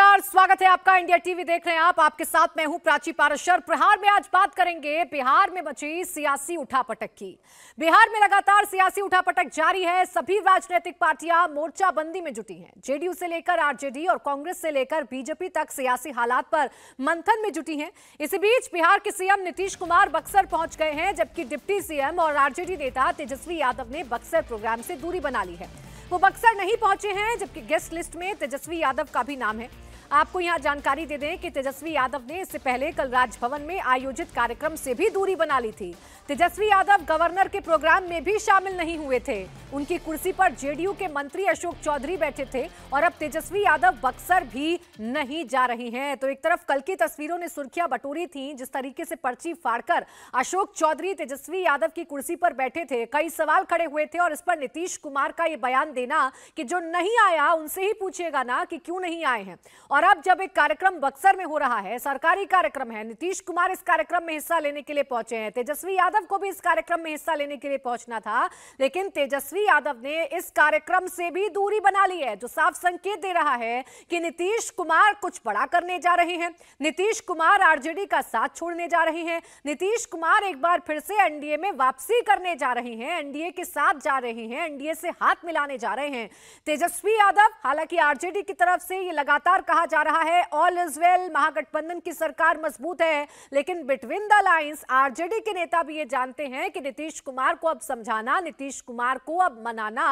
नमस्कार स्वागत है आपका इंडिया टीवी देख रहे हैं आप आपके साथ मैं हूं प्राची पारशर प्रहार में आज बात करेंगे बिहार में बची सियासी उठापटक की बिहार में लगातार सियासी उठापटक जारी है सभी राजनीतिक पार्टियां मोर्चाबंदी में जुटी हैं जेडीयू से लेकर आरजेडी और कांग्रेस से लेकर बीजेपी तक सियासी हालात पर मंथन में जुटी है इसी बीच बिहार के सीएम नीतीश कुमार बक्सर पहुंच गए हैं जबकि डिप्टी सीएम और आरजेडी नेता तेजस्वी यादव ने बक्सर प्रोग्राम से दूरी बना ली है वो बक्सर नहीं पहुंचे हैं जबकि गेस्ट लिस्ट में तेजस्वी यादव का भी नाम है आपको यहां जानकारी दे दें कि तेजस्वी यादव ने इससे पहले कल राजभवन में आयोजित कार्यक्रम से भी दूरी बना ली थी तेजस्वी यादव गवर्नर के प्रोग्राम में भी शामिल नहीं हुए थे उनकी कुर्सी पर जेडीयू के मंत्री अशोक चौधरी बैठे थे और अब तेजस्वी यादव बक्सर भी नहीं जा रहे हैं तो एक तरफ कल की तस्वीरों ने सुर्खियां बटोरी थी जिस तरीके से पर्ची फाड़कर अशोक चौधरी तेजस्वी यादव की कुर्सी पर बैठे थे कई सवाल खड़े हुए थे और इस पर नीतीश कुमार का यह बयान देना कि जो नहीं आया उनसे ही पूछेगा ना कि क्यों नहीं आए हैं और और अब जब एक कार्यक्रम बक्सर में हो रहा है सरकारी कार्यक्रम है नीतीश कुमार इस कार्यक्रम में हिस्सा लेने के लिए पहुंचे हैं तेजस्वी यादव को भी इस कार्यक्रम में हिस्सा लेने के लिए पहुंचना था लेकिन तेजस्वी यादव ने इस कार्यक्रम से भी दूरी बना ली है जो साफ संकेत दे रहा है कि नीतीश कुमार कुछ बड़ा करने जा रहे हैं नीतीश कुमार आरजेडी का साथ छोड़ने जा रहे हैं नीतीश कुमार एक बार फिर से एनडीए में वापसी करने जा रहे हैं एनडीए के साथ जा रहे हैं एनडीए से हाथ मिलाने जा रहे हैं तेजस्वी यादव हालांकि आरजेडी की तरफ से ये लगातार कहा जा रहा है ऑल इज वेल महागठबंधन की सरकार मजबूत है लेकिन बिटवीन द लाइंस आरजेडी के नेता भी ये जानते हैं कि नीतीश कुमार को अब समझाना नीतीश कुमार को अब मनाना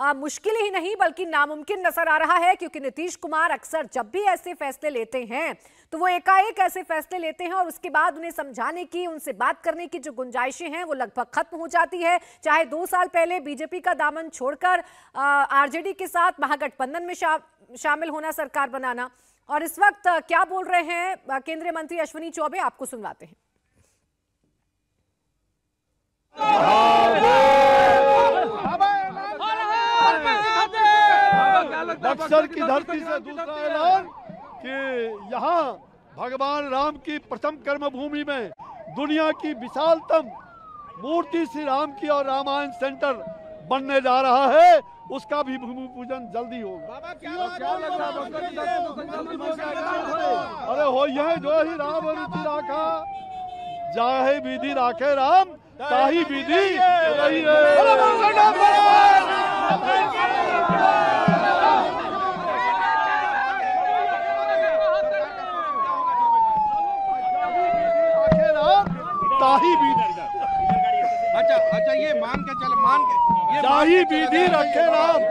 आ, मुश्किल ही नहीं बल्कि नामुमकिन नजर आ रहा है क्योंकि नीतीश कुमार अक्सर जब भी ऐसे फैसले लेते हैं तो वो एकाएक ऐसे फैसले लेते हैं और उसके बाद उन्हें समझाने की उनसे बात करने की जो गुंजाइशें हैं वो लगभग खत्म हो जाती है चाहे दो साल पहले बीजेपी का दामन छोड़कर आरजेडी के साथ महागठबंधन में शामिल होना सरकार बनाना और इस वक्त क्या बोल रहे हैं केंद्रीय मंत्री अश्विनी चौबे आपको सुनवाते हैं अक्सर की धरती से दूसरा ऐलान कि यहाँ भगवान राम की प्रथम कर्म भूमि में दुनिया की विशालतम मूर्ति श्री राम की और रामायण सेंटर बनने जा रहा है उसका भी भूमि पूजन जल्दी होगा अरे हो यह जो ही राम राखा जाहे विधि राखे राम ताही विधि ताही भी अच्छा अच्छा ये मान के चल मान के ताही विधि रखे राम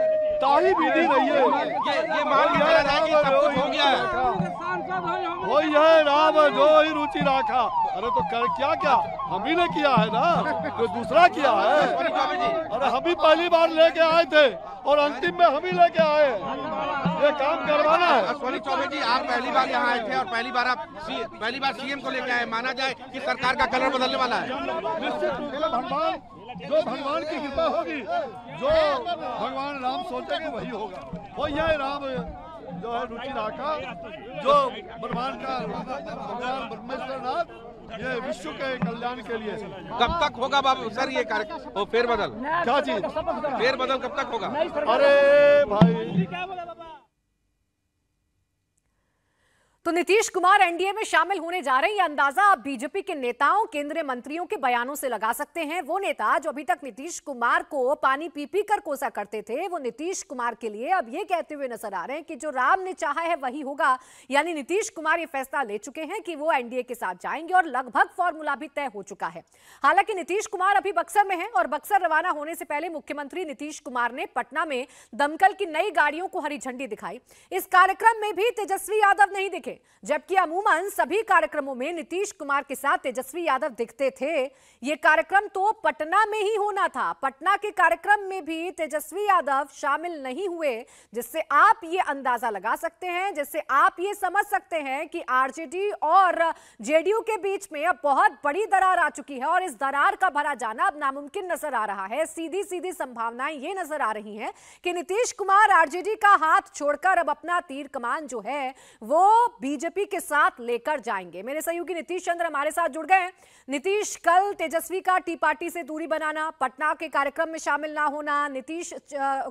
ताही विधि रहिए ये ये मान के चला जाए कि सब कुछ हो गया है वो यह राम जो ही रुचि रखा अरे तो कर क्या क्या हम ही ने किया है ना तो दूसरा किया है अरे हम ही पहली बार लेके आए थे और अंतिम में हम ही लेके आए ये काम करवाना है अश्वनी चौबे जी आप पहली बार यहाँ आए थे और पहली बार आप पहली बार सीएम को लेके आए माना जाए कि सरकार का कलर बदलने वाला है जो भगवान की कृपा होगी जो भगवान राम सोचेंगे वही होगा वो यह राम जो है रुचि राखा जो भगवान का भगवान ब्रह्मेश्वर नाथ ये विश्व के कल्याण के लिए कब तक होगा बाबू सर ये कार्यक्रम फेर बदल क्या चीज फेर बदल कब तक होगा अरे भाई तो नीतीश कुमार एनडीए में शामिल होने जा रहे हैं अंदाजा आप बीजेपी के नेताओं केंद्रीय मंत्रियों के बयानों से लगा सकते हैं वो नेता जो अभी तक नीतीश कुमार को पानी पी पी कर कोसा करते थे वो नीतीश कुमार के लिए अब ये कहते हुए नजर आ रहे हैं कि जो राम ने चाहा है वही होगा यानी नीतीश कुमार ये फैसला ले चुके हैं कि वो एनडीए के साथ जाएंगे और लगभग फॉर्मूला भी तय हो चुका है हालांकि नीतीश कुमार अभी बक्सर में है और बक्सर रवाना होने से पहले मुख्यमंत्री नीतीश कुमार ने पटना में दमकल की नई गाड़ियों को हरी झंडी दिखाई इस कार्यक्रम में भी तेजस्वी यादव नहीं दिखे जबकि अमूमन सभी कार्यक्रमों में नीतीश कुमार के साथ तेजस्वी यादव दिखते थे ये कार्यक्रम तो पटना में ही होना था पटना के कार्यक्रम में भी तेजस्वी यादव शामिल नहीं हुए जिससे आप ये अंदाजा लगा सकते हैं जिससे आप ये समझ सकते हैं कि आरजेडी और जेडीयू के बीच में अब बहुत बड़ी दरार आ चुकी है और इस दरार का भरा जाना अब नामुमकिन नजर आ रहा है सीधी सीधी संभावनाएं ये नजर आ रही है कि नीतीश कुमार आरजेडी का हाथ छोड़कर अब अपना तीर कमान जो है वो बीजेपी के साथ लेकर जाएंगे मेरे सहयोगी नीतीश चंद्र हमारे साथ जुड़ गए हैं नीतीश कल तेजस्वी का टी पार्टी से दूरी बनाना पटना के कार्यक्रम में शामिल ना होना नीतीश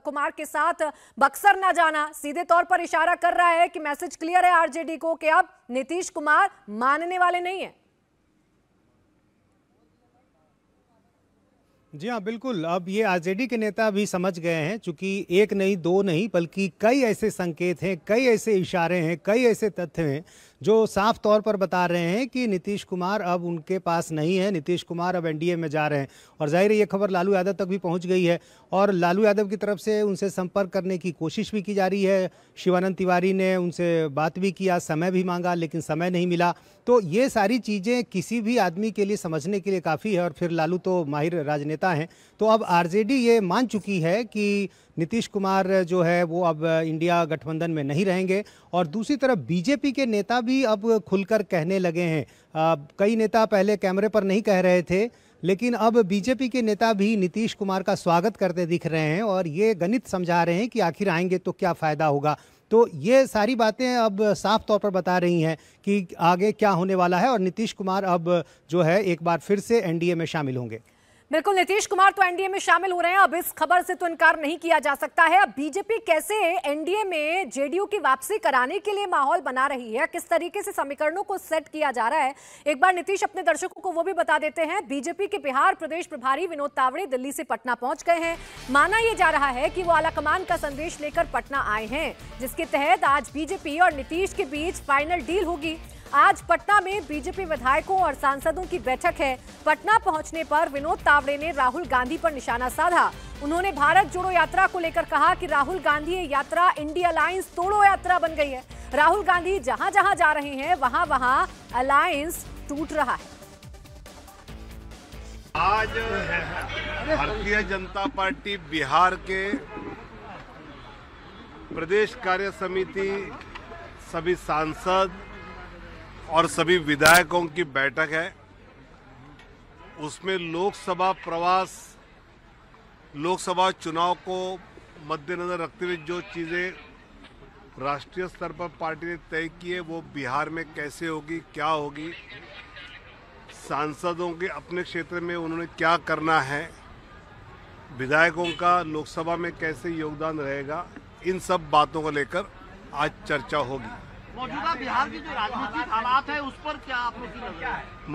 कुमार के साथ बक्सर ना जाना सीधे तौर पर इशारा कर रहा है कि मैसेज क्लियर है आरजेडी को कि अब नीतीश कुमार मानने वाले नहीं है जी हाँ बिल्कुल अब ये आरजेडी के नेता भी समझ गए हैं क्योंकि एक नहीं दो नहीं बल्कि कई ऐसे संकेत हैं कई ऐसे इशारे हैं कई ऐसे तथ्य हैं जो साफ तौर पर बता रहे हैं कि नीतीश कुमार अब उनके पास नहीं है नीतीश कुमार अब एनडीए में जा रहे हैं और जाहिर है ये खबर लालू यादव तक भी पहुंच गई है और लालू यादव की तरफ से उनसे संपर्क करने की कोशिश भी की जा रही है शिवानंद तिवारी ने उनसे बात भी किया समय भी मांगा लेकिन समय नहीं मिला तो ये सारी चीज़ें किसी भी आदमी के लिए समझने के लिए काफ़ी है और फिर लालू तो माहिर राजनेता हैं तो अब आर ये मान चुकी है कि नीतीश कुमार जो है वो अब इंडिया गठबंधन में नहीं रहेंगे और दूसरी तरफ बीजेपी के नेता भी अब खुलकर कहने लगे हैं कई नेता पहले कैमरे पर नहीं कह रहे थे लेकिन अब बीजेपी के नेता भी नीतीश कुमार का स्वागत करते दिख रहे हैं और ये गणित समझा रहे हैं कि आखिर आएंगे तो क्या फ़ायदा होगा तो ये सारी बातें अब साफ तौर पर बता रही हैं कि आगे क्या होने वाला है और नीतीश कुमार अब जो है एक बार फिर से एनडीए में शामिल होंगे बिल्कुल नीतीश कुमार तो एनडीए में शामिल हो रहे हैं अब इस खबर से तो इनकार नहीं किया जा सकता है अब बीजेपी कैसे एनडीए में जेडीयू की वापसी कराने के लिए माहौल बना रही है किस तरीके से समीकरणों को सेट किया जा रहा है एक बार नीतीश अपने दर्शकों को वो भी बता देते हैं बीजेपी के बिहार प्रदेश प्रभारी विनोद तावड़े दिल्ली से पटना पहुंच गए हैं माना यह जा रहा है कि वो आलाकमान का संदेश लेकर पटना आए हैं जिसके तहत आज बीजेपी और नीतीश के बीच फाइनल डील होगी आज पटना में बीजेपी विधायकों और सांसदों की बैठक है पटना पहुंचने पर विनोद तावड़े ने राहुल गांधी पर निशाना साधा उन्होंने भारत जोड़ो यात्रा को लेकर कहा कि राहुल गांधी यात्रा इंडिया अलायंस तोड़ो यात्रा बन गई है राहुल गांधी जहां जहां जा रहे हैं वहां वहां अलायंस टूट रहा है आज भारतीय जनता पार्टी बिहार के प्रदेश कार्य समिति सभी सांसद और सभी विधायकों की बैठक है उसमें लोकसभा प्रवास लोकसभा चुनाव को मद्देनजर रखते हुए जो चीज़ें राष्ट्रीय स्तर पर पार्टी ने तय की है वो बिहार में कैसे होगी क्या होगी सांसदों के अपने क्षेत्र में उन्होंने क्या करना है विधायकों का लोकसभा में कैसे योगदान रहेगा इन सब बातों को लेकर आज चर्चा होगी मौजूदा बिहार की जो राजनीतिक हालात है उस पर क्या आप लोग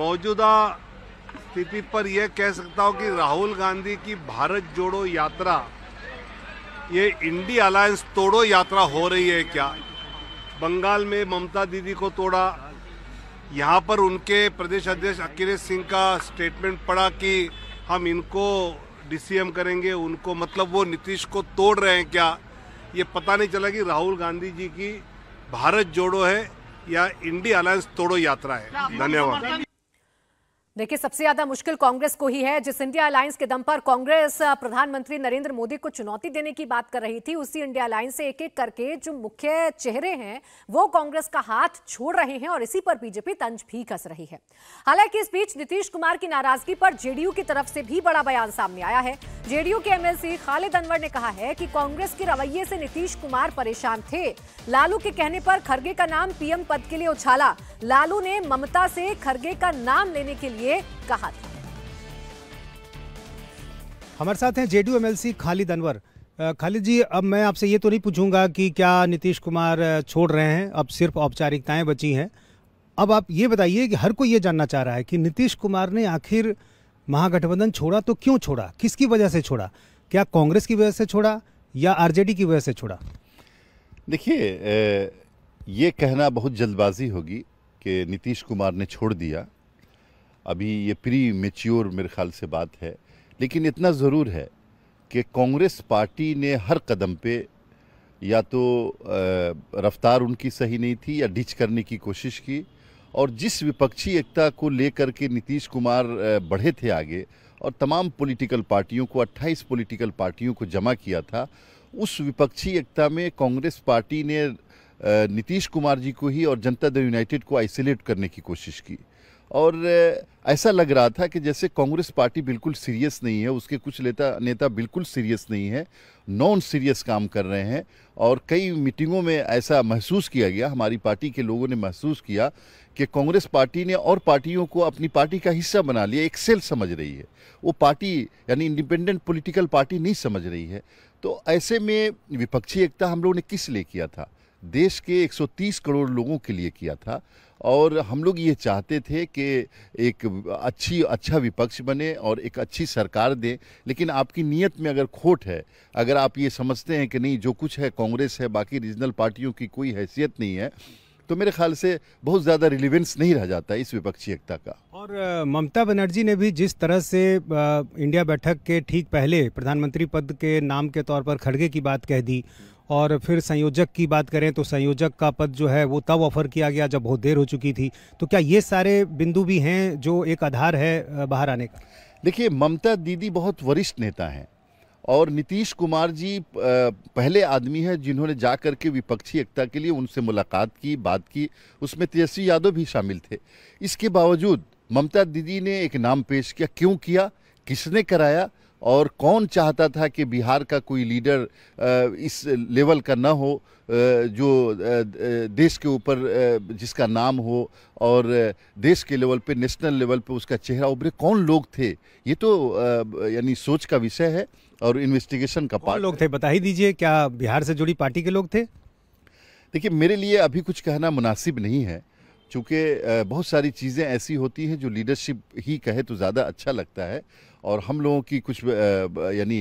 मौजूदा स्थिति पर यह कह सकता हूँ कि राहुल गांधी की भारत जोड़ो यात्रा ये इंडी अलायंस तोड़ो यात्रा हो रही है क्या बंगाल में ममता दीदी को तोड़ा यहाँ पर उनके प्रदेश अध्यक्ष अखिलेश सिंह का स्टेटमेंट पड़ा कि हम इनको डीसीएम करेंगे उनको मतलब वो नीतीश को तोड़ रहे हैं क्या ये पता नहीं चला कि राहुल गांधी जी की भारत जोड़ो है या इंडिया अलायंस तोड़ो यात्रा है धन्यवाद देखिए सबसे ज्यादा मुश्किल कांग्रेस को ही है जिस इंडिया अलायंस के दम पर कांग्रेस प्रधानमंत्री नरेंद्र मोदी को चुनौती देने की बात कर रही थी उसी इंडिया अलायंस से एक एक करके जो मुख्य चेहरे हैं वो कांग्रेस का हाथ छोड़ रहे हैं और इसी पर बीजेपी तंज भी कस रही है हालांकि इस बीच नीतीश कुमार की नाराजगी पर जेडीयू की तरफ से भी बड़ा बयान सामने आया है जेडीयू के एमएलसी खालिद अनवर ने कहा है कि कांग्रेस के रवैये से नीतीश कुमार परेशान थे लालू के कहने पर खरगे का नाम पीएम पद के लिए उछाला लालू ने ममता से खरगे का नाम लेने के लिए लिए कहा था हमारे साथ हैं जेडीयू एमएलसी खालिद अनवर खालिद जी अब मैं आपसे ये तो नहीं पूछूंगा कि क्या नीतीश कुमार छोड़ रहे हैं अब सिर्फ औपचारिकताएं बची हैं अब आप ये बताइए कि हर कोई ये जानना चाह रहा है कि नीतीश कुमार ने आखिर महागठबंधन छोड़ा तो क्यों छोड़ा किसकी वजह से छोड़ा क्या कांग्रेस की वजह से छोड़ा या आरजेडी की वजह से छोड़ा देखिए ये कहना बहुत जल्दबाजी होगी कि नीतीश कुमार ने छोड़ दिया अभी ये प्री मेच्योर मेरे ख्याल से बात है लेकिन इतना ज़रूर है कि कांग्रेस पार्टी ने हर कदम पे या तो रफ्तार उनकी सही नहीं थी या डिच करने की कोशिश की और जिस विपक्षी एकता को लेकर के नीतीश कुमार बढ़े थे आगे और तमाम पॉलिटिकल पार्टियों को 28 पॉलिटिकल पार्टियों को जमा किया था उस विपक्षी एकता में कांग्रेस पार्टी ने नीतीश कुमार जी को ही और जनता दल यूनाइटेड को आइसोलेट करने की कोशिश की और ऐसा लग रहा था कि जैसे कांग्रेस पार्टी बिल्कुल सीरियस नहीं है उसके कुछ नेता नेता बिल्कुल सीरियस नहीं है नॉन सीरियस काम कर रहे हैं और कई मीटिंगों में ऐसा महसूस किया गया हमारी पार्टी के लोगों ने महसूस किया कि कांग्रेस पार्टी ने और पार्टियों को अपनी पार्टी का हिस्सा बना लिया एक सेल समझ रही है वो पार्टी यानी इंडिपेंडेंट पोलिटिकल पार्टी नहीं समझ रही है तो ऐसे में विपक्षी एकता हम लोगों ने किस लिए किया था देश के 130 करोड़ लोगों के लिए किया था और हम लोग ये चाहते थे कि एक अच्छी अच्छा विपक्ष बने और एक अच्छी सरकार दे लेकिन आपकी नीयत में अगर खोट है अगर आप ये समझते हैं कि नहीं जो कुछ है कांग्रेस है बाकी रीजनल पार्टियों की कोई हैसियत नहीं है तो मेरे ख्याल से बहुत ज़्यादा रिलीवेंस नहीं रह जाता इस विपक्षी एकता का और ममता बनर्जी ने भी जिस तरह से इंडिया बैठक के ठीक पहले प्रधानमंत्री पद के नाम के तौर पर खड़गे की बात कह दी और फिर संयोजक की बात करें तो संयोजक का पद जो है वो तब ऑफर किया गया जब बहुत देर हो चुकी थी तो क्या ये सारे बिंदु भी हैं जो एक आधार है बाहर आने का देखिए ममता दीदी बहुत वरिष्ठ नेता हैं और नीतीश कुमार जी पहले आदमी हैं जिन्होंने जा कर के विपक्षी एकता के लिए उनसे मुलाकात की बात की उसमें तेजस्वी यादव भी शामिल थे इसके बावजूद ममता दीदी ने एक नाम पेश किया क्यों किया किसने कराया और कौन चाहता था कि बिहार का कोई लीडर इस लेवल का ना हो जो देश के ऊपर जिसका नाम हो और देश के लेवल पे नेशनल लेवल पे उसका चेहरा उभरे कौन लोग थे ये तो यानी सोच का विषय है और इन्वेस्टिगेशन का पार्ट लोग थे बता ही दीजिए क्या बिहार से जुड़ी पार्टी के लोग थे देखिए मेरे लिए अभी कुछ कहना मुनासिब नहीं है चूँकि बहुत सारी चीज़ें ऐसी होती हैं जो लीडरशिप ही कहे तो ज़्यादा अच्छा लगता है और हम लोगों की कुछ यानी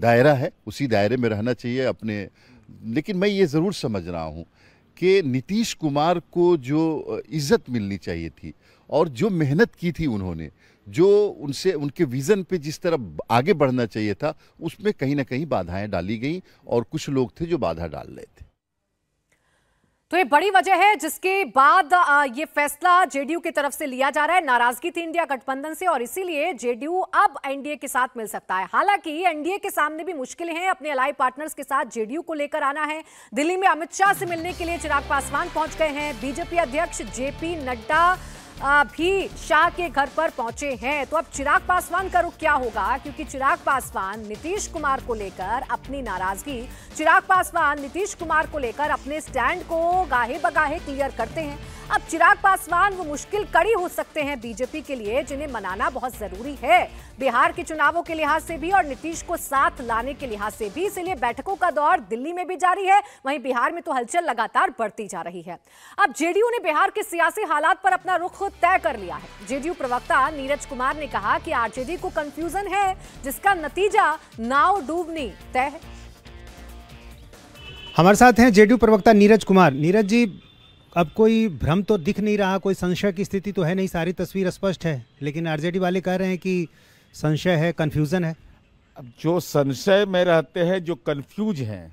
दायरा है उसी दायरे में रहना चाहिए अपने लेकिन मैं ये ज़रूर समझ रहा हूँ कि नीतीश कुमार को जो इज़्ज़त मिलनी चाहिए थी और जो मेहनत की थी उन्होंने जो उनसे उनके विज़न पे जिस तरह आगे बढ़ना चाहिए था उसमें कहीं ना कहीं बाधाएं डाली गई और कुछ लोग थे जो बाधा डाल रहे थे तो ये बड़ी वजह है जिसके बाद ये फैसला जेडीयू की तरफ से लिया जा रहा है नाराजगी थी इंडिया गठबंधन से और इसीलिए जेडीयू अब एनडीए के साथ मिल सकता है हालांकि एनडीए के सामने भी मुश्किलें हैं अपने अलाई पार्टनर्स के साथ जेडीयू को लेकर आना है दिल्ली में अमित शाह से मिलने के लिए चिराग पासवान पहुंच गए हैं बीजेपी अध्यक्ष जेपी नड्डा भी शाह के घर पर पहुंचे हैं तो अब चिराग पासवान का रुख क्या होगा क्योंकि चिराग पासवान नीतीश कुमार को लेकर अपनी नाराजगी चिराग पासवान नीतीश कुमार को लेकर अपने स्टैंड को गाहे बगाहे क्लियर करते हैं अब चिराग पासवान वो मुश्किल कड़ी हो सकते हैं बीजेपी के लिए जिन्हें मनाना बहुत जरूरी है बिहार के चुनावों के लिहाज से भी और नीतीश को साथ लाने के लिहाज से भी इसलिए बैठकों का दौर दिल्ली में भी जारी है वहीं बिहार में तो हलचल लगातार बढ़ती जा रही है अब जेडीयू ने बिहार के सियासी हालात पर अपना रुख तय कर लिया है जेडीयू प्रवक्ता नीरज कुमार ने कहा कि आरजेडी को कंफ्यूजन है जिसका नतीजा नाव डूबनी तय है हमारे साथ हैं जेडीयू प्रवक्ता नीरज कुमार नीरज जी अब कोई भ्रम तो दिख नहीं रहा कोई संशय की स्थिति तो है नहीं सारी तस्वीर स्पष्ट है लेकिन आरजेडी वाले कह रहे हैं कि संशय है कन्फ्यूज़न है अब जो संशय में रहते हैं जो कन्फ्यूज हैं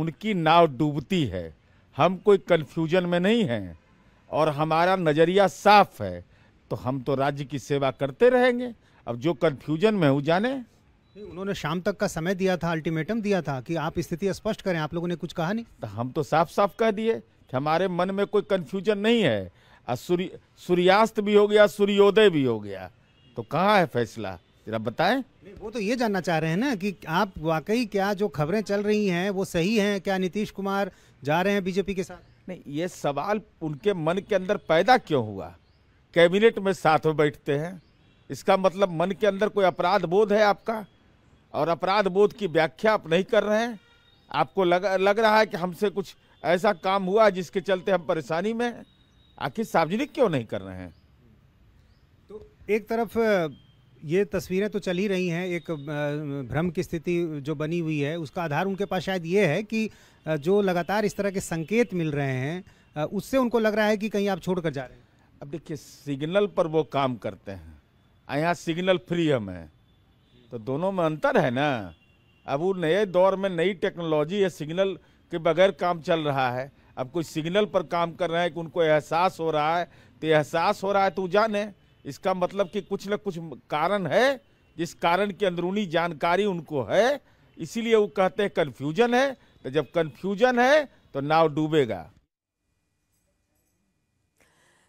उनकी नाव डूबती है हम कोई कन्फ्यूजन में नहीं हैं और हमारा नज़रिया साफ है तो हम तो राज्य की सेवा करते रहेंगे अब जो कन्फ्यूजन में हो जाने उन्होंने शाम तक का समय दिया था अल्टीमेटम दिया था कि आप स्थिति स्पष्ट करें आप लोगों ने कुछ कहा नहीं तो हम तो साफ साफ कह दिए कि हमारे मन में कोई कन्फ्यूजन नहीं है सूर्य सूर्यास्त भी हो गया सूर्योदय भी हो गया तो कहाँ है फैसला जरा बताएं वो तो ये जानना चाह रहे हैं ना कि आप वाकई क्या जो खबरें चल रही हैं वो सही हैं क्या नीतीश कुमार जा रहे हैं बीजेपी के साथ नहीं ये सवाल उनके मन के अंदर पैदा क्यों हुआ कैबिनेट में साथ में बैठते हैं इसका मतलब मन के अंदर कोई अपराध बोध है आपका और अपराध बोध की व्याख्या आप नहीं कर रहे हैं आपको लग लग रहा है कि हमसे कुछ ऐसा काम हुआ जिसके चलते हम परेशानी में आखिर सार्वजनिक क्यों नहीं कर रहे हैं तो एक तरफ ये तस्वीरें तो चल ही रही हैं एक भ्रम की स्थिति जो बनी हुई है उसका आधार उनके पास शायद ये है कि जो लगातार इस तरह के संकेत मिल रहे हैं उससे उनको लग रहा है कि कहीं आप छोड़ कर जा रहे हैं अब देखिए सिग्नल पर वो काम करते हैं यहाँ सिग्नल फ्री हम हैं तो दोनों में अंतर है ना अब वो नए दौर में नई टेक्नोलॉजी है सिग्नल के बगैर काम चल रहा है अब कोई सिग्नल पर काम कर रहे हैं कि उनको एहसास हो रहा है तो एहसास हो रहा है तो जाने इसका मतलब कि कुछ न कुछ कारण है जिस कारण की अंदरूनी जानकारी उनको है इसीलिए वो कहते हैं कन्फ्यूजन है तो जब कन्फ्यूजन है तो नाव डूबेगा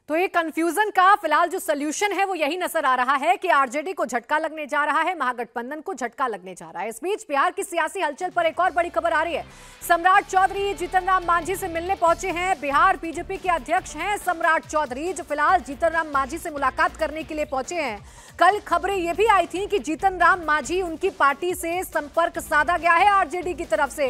तो ये कंफ्यूजन का फिलहाल जो सोल्यूशन है वो यही नजर आ रहा है कि आरजेडी को झटका लगने जा रहा है महागठबंधन को झटका लगने जा रहा है इस बीच बिहार की सियासी हलचल पर एक और बड़ी खबर आ रही है सम्राट चौधरी जीतन राम मांझी से मिलने पहुंचे हैं बिहार बीजेपी के अध्यक्ष हैं सम्राट चौधरी जो फिलहाल जीतन राम मांझी से मुलाकात करने के लिए पहुंचे हैं कल खबरें ये भी आई थी कि जीतन राम मांझी उनकी पार्टी से संपर्क साधा गया है आरजेडी की तरफ से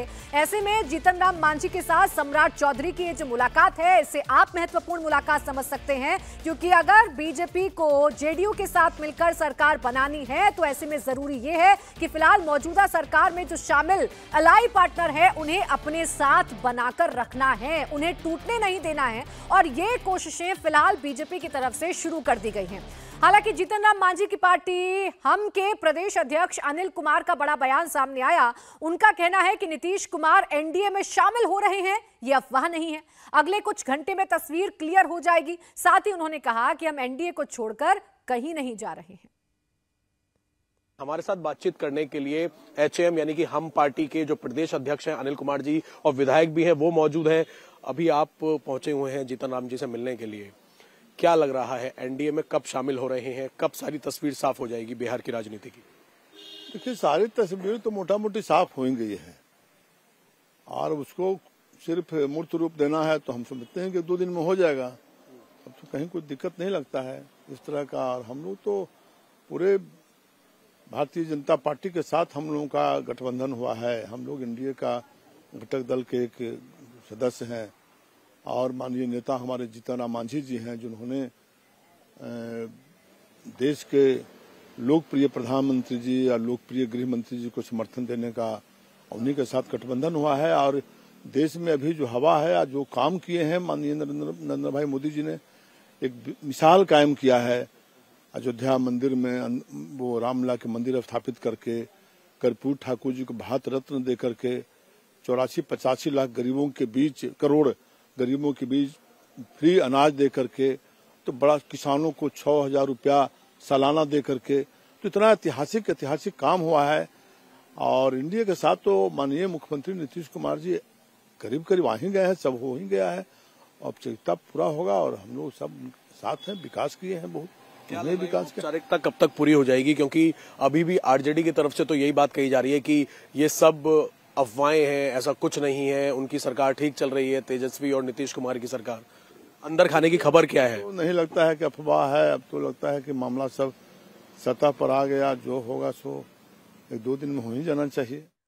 ऐसे में जीतन राम मांझी के साथ सम्राट चौधरी की ये जो मुलाकात है इसे आप महत्वपूर्ण मुलाकात समझ सकते सकते हैं क्योंकि अगर बीजेपी को जेडीयू के साथ मिलकर सरकार बनानी है तो ऐसे में जरूरी यह है कि फिलहाल मौजूदा सरकार में जो शामिल अलाई पार्टनर है उन्हें अपने साथ बनाकर रखना है उन्हें टूटने नहीं देना है और ये कोशिशें फिलहाल बीजेपी की तरफ से शुरू कर दी गई है हालांकि जीतन राम मांझी की पार्टी हम के प्रदेश अध्यक्ष अनिल कुमार का बड़ा बयान सामने आया उनका कहना है कि नीतीश कुमार एनडीए में शामिल हो रहे हैं ये अफवाह नहीं है अगले कुछ घंटे में तस्वीर क्लियर हो जाएगी साथ ही उन्होंने कहा कि हम एनडीए को छोड़कर कहीं नहीं जा रहे हैं हमारे साथ बातचीत करने के लिए एचएम यानी कि हम पार्टी के जो प्रदेश अध्यक्ष हैं अनिल कुमार जी और विधायक भी हैं वो मौजूद हैं अभी आप पहुंचे हुए हैं जीतन राम जी से मिलने के लिए क्या लग रहा है एनडीए में कब शामिल हो रहे हैं कब सारी तस्वीर साफ हो जाएगी बिहार की राजनीति की देखिए सारी तस्वीर तो मोटा मोटी साफ हो गई है और उसको सिर्फ मूर्त रूप देना है तो हम समझते हैं कि दो दिन में हो जाएगा अब तो कहीं कोई दिक्कत नहीं लगता है इस तरह का और हम लोग तो पूरे भारतीय जनता पार्टी के साथ हम लोगों का गठबंधन हुआ है हम लोग एनडीए का घटक दल के एक सदस्य हैं और माननीय नेता हमारे जीतन राम मांझी जी हैं जिन्होंने देश के लोकप्रिय प्रधानमंत्री जी या लोकप्रिय गृह मंत्री जी को समर्थन देने का उन्हीं के साथ गठबंधन हुआ है और देश में अभी जो हवा है जो काम किए हैं माननीय नरेंद्र भाई मोदी जी ने एक मिसाल कायम किया है अयोध्या मंदिर में वो रामला के मंदिर स्थापित करके कर्पूर ठाकुर जी को भारत रत्न दे करके चौरासी पचासी लाख गरीबों के बीच करोड़ गरीबों के बीच फ्री अनाज दे करके तो बड़ा किसानों को छः हजार रुपया सालाना दे करके तो इतना ऐतिहासिक ऐतिहासिक काम हुआ है और इंडिया के साथ तो माननीय मुख्यमंत्री नीतीश कुमार जी करीब करीब आ ही गए हैं सब हो ही गया है औपचारिकता पूरा होगा और हम लोग सब साथ हैं विकास किए हैं बहुत विकास औपचारिकता कब तक पूरी हो जाएगी क्योंकि अभी भी आरजेडी की तरफ से तो यही बात कही जा रही है कि ये सब अफवाहें हैं ऐसा कुछ नहीं है उनकी सरकार ठीक चल रही है तेजस्वी और नीतीश कुमार की सरकार अंदर खाने की खबर क्या है तो नहीं लगता है कि अफवाह है अब तो लगता है कि मामला सब सतह पर आ गया जो होगा सो एक दो दिन में हो ही जाना चाहिए